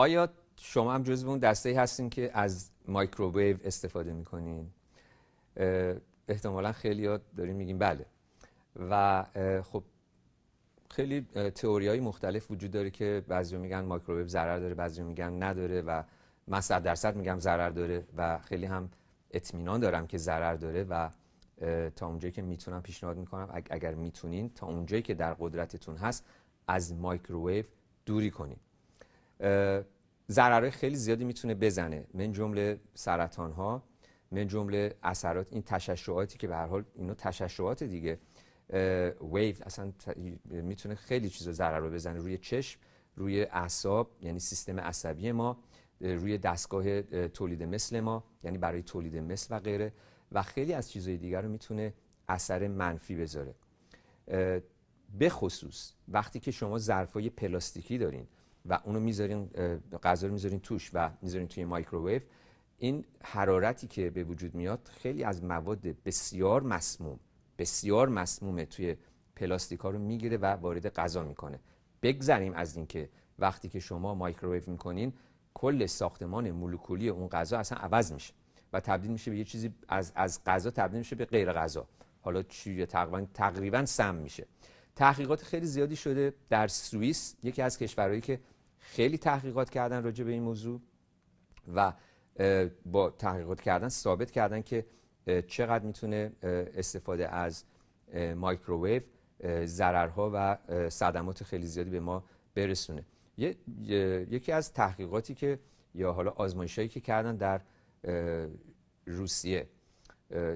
آیا شما هم جزو اون دسته هستین که از مایکروویو استفاده میکنین احتمالا خیلی ها داریم میگیم بله و خب خیلی تئوری های مختلف وجود داره که بعضی میگن مایکروویو ضرر داره بعضی میگن نداره و من صد درصد میگم ضرر داره و خیلی هم اطمینان دارم که ضرر داره و تا اونجایی که میتونم پیشنهاد میکنم اگر میتونین تا اونجایی که در قدرتتون هست از مایکروویو دوری کنید ضررهای خیلی زیادی میتونه بزنه من جمله سرطان ها من جمله اثرات این تششعاتی که به هر حال اینا تششعات دیگه ویو اصلا میتونه خیلی چیزا ضرر رو بزنه روی چشم روی اعصاب یعنی سیستم عصبی ما روی دستگاه تولید مثل ما یعنی برای تولید مثل و غیره و خیلی از چیزهای دیگر رو میتونه اثر منفی بذاره به خصوص وقتی که شما ظرفای پلاستیکی دارین و اونو میذارین غذا رو میذارین توش و میذارین توی مایکروویو این حرارتی که به وجود میاد خیلی از مواد بسیار مسموم بسیار مسمومه توی پلاستیک ها رو میگیره و وارد غذا میکنه بگذریم از اینکه وقتی که شما مایکروویو میکنین کل ساختمان مولکولی اون غذا اصلا عوض میشه و تبدیل میشه به یه چیزی از از غذا تبدیل میشه به غیر غذا حالا چی تقریبا تقریبا سم میشه تحقیقات خیلی زیادی شده در سوئیس یکی از کشورهایی که خیلی تحقیقات کردن راجع به این موضوع و با تحقیقات کردن ثابت کردن که چقدر میتونه استفاده از مایکروویو ضررها و صدمات خیلی زیادی به ما برسونه یکی از تحقیقاتی که یا حالا آزمایشایی که کردن در روسیه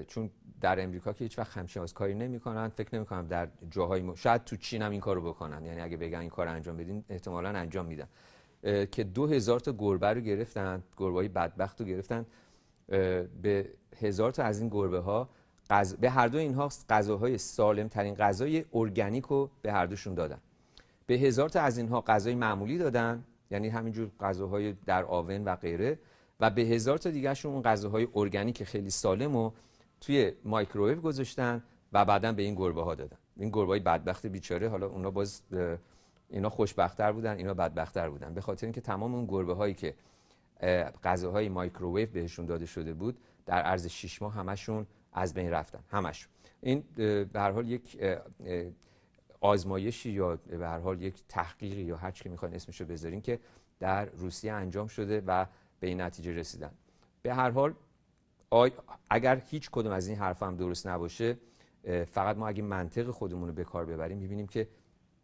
چون در امریکا که هیچ وقت همچین کاری نمیکنن فکر نمیکنم در جاهای شاید تو چین هم این کارو بکنن یعنی اگه بگن این کار انجام بدین احتمالا انجام میدن که دو هزار تا گربه رو گرفتن گربه های بدبخت رو گرفتن به هزار تا از این گربه ها به هر دو اینها غذاهای سالم ترین غذای ارگانیک رو به هر دوشون دادن به هزار تا از اینها غذای معمولی دادن یعنی همینجور غذاهای در آون و غیره و به هزار تا دیگرشون اون غذاهای ارگانیک خیلی سالم و توی مایکروویو گذاشتن و بعدا به این گربه ها دادن این گربه های بدبخت بیچاره حالا اونا باز اینا خوشبختتر بودن اینا بدبختتر بودن به خاطر اینکه تمام اون گربه هایی که غذاهای مایکروویو بهشون داده شده بود در عرض 6 ماه همشون از بین رفتن همشون این به هر حال یک آزمایشی یا به هر حال یک تحقیقی یا هر چی که میخواین اسمش بذارین که در روسیه انجام شده و به این نتیجه رسیدن به هر حال اگر هیچ کدوم از این حرف هم درست نباشه فقط ما اگه منطق خودمون رو به کار ببریم میبینیم که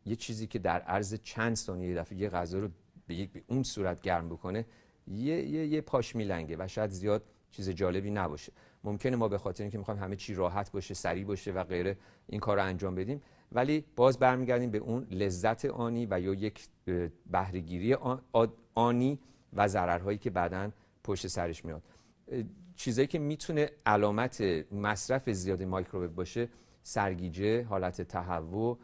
یه چیزی که در عرض چند ثانیه یه دفعه یه غذا رو به, یک اون صورت گرم بکنه یه, یه, یه پاش میلنگه و شاید زیاد چیز جالبی نباشه ممکنه ما به خاطر اینکه میخوایم همه چی راحت باشه سریع باشه و غیره این کار رو انجام بدیم ولی باز برمیگردیم به اون لذت آنی و یا یک بهرهگیری آن آنی و ضررهایی که بعدا پشت سرش میاد چیزایی که میتونه علامت مصرف زیاد مایکروویو باشه سرگیجه، حالت تهوع،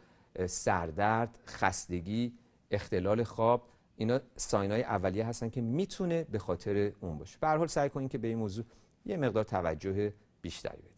سردرد، خستگی، اختلال خواب اینا ساینای اولیه هستن که میتونه به خاطر اون باشه. به هر حال سعی کنید که به این موضوع یه مقدار توجه بیشتری بدید.